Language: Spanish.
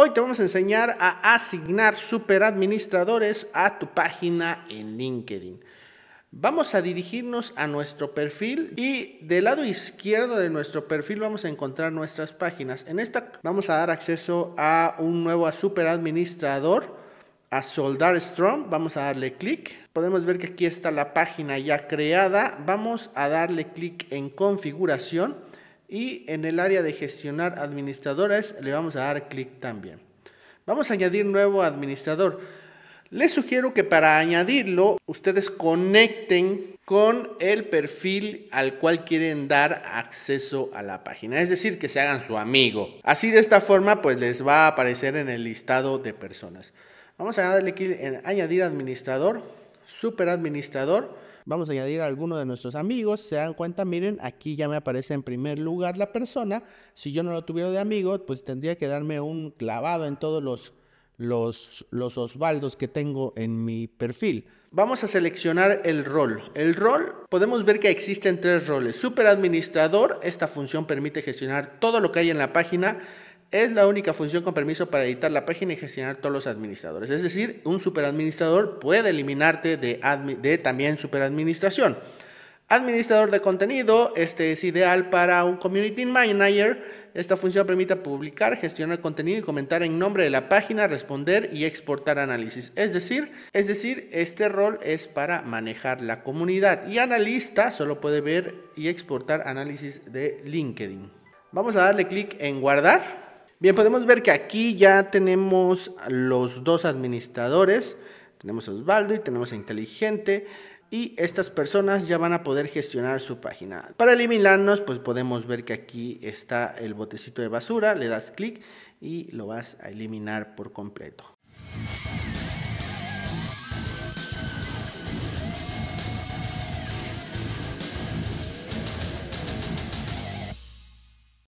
Hoy te vamos a enseñar a asignar superadministradores a tu página en LinkedIn. Vamos a dirigirnos a nuestro perfil y del lado izquierdo de nuestro perfil vamos a encontrar nuestras páginas. En esta vamos a dar acceso a un nuevo superadministrador, a Soldar Strong. Vamos a darle clic. Podemos ver que aquí está la página ya creada. Vamos a darle clic en configuración. Y en el área de gestionar administradores le vamos a dar clic también. Vamos a añadir nuevo administrador. Les sugiero que para añadirlo ustedes conecten con el perfil al cual quieren dar acceso a la página, es decir, que se hagan su amigo. Así de esta forma pues les va a aparecer en el listado de personas. Vamos a darle clic en añadir administrador, super administrador Vamos a añadir a alguno de nuestros amigos. Se dan cuenta, miren, aquí ya me aparece en primer lugar la persona. Si yo no lo tuviera de amigo, pues tendría que darme un clavado en todos los, los, los Osvaldos que tengo en mi perfil. Vamos a seleccionar el rol. El rol, podemos ver que existen tres roles. Super administrador, esta función permite gestionar todo lo que hay en la página es la única función con permiso para editar la página y gestionar todos los administradores. Es decir, un superadministrador puede eliminarte de, también superadministración. Administrador de contenido, este es ideal para un community manager. Esta función permite publicar, gestionar contenido y comentar en nombre de la página, responder y exportar análisis. Es decir, es decir, este rol es para manejar la comunidad y analista solo puede ver y exportar análisis de LinkedIn. Vamos a darle clic en guardar. Bien, podemos ver que aquí ya tenemos los dos administradores. Tenemos a Osvaldo y tenemos a Inteligente. Y estas personas ya van a poder gestionar su página. Para eliminarnos, pues podemos ver que aquí está el botecito de basura. Le das clic y lo vas a eliminar por completo.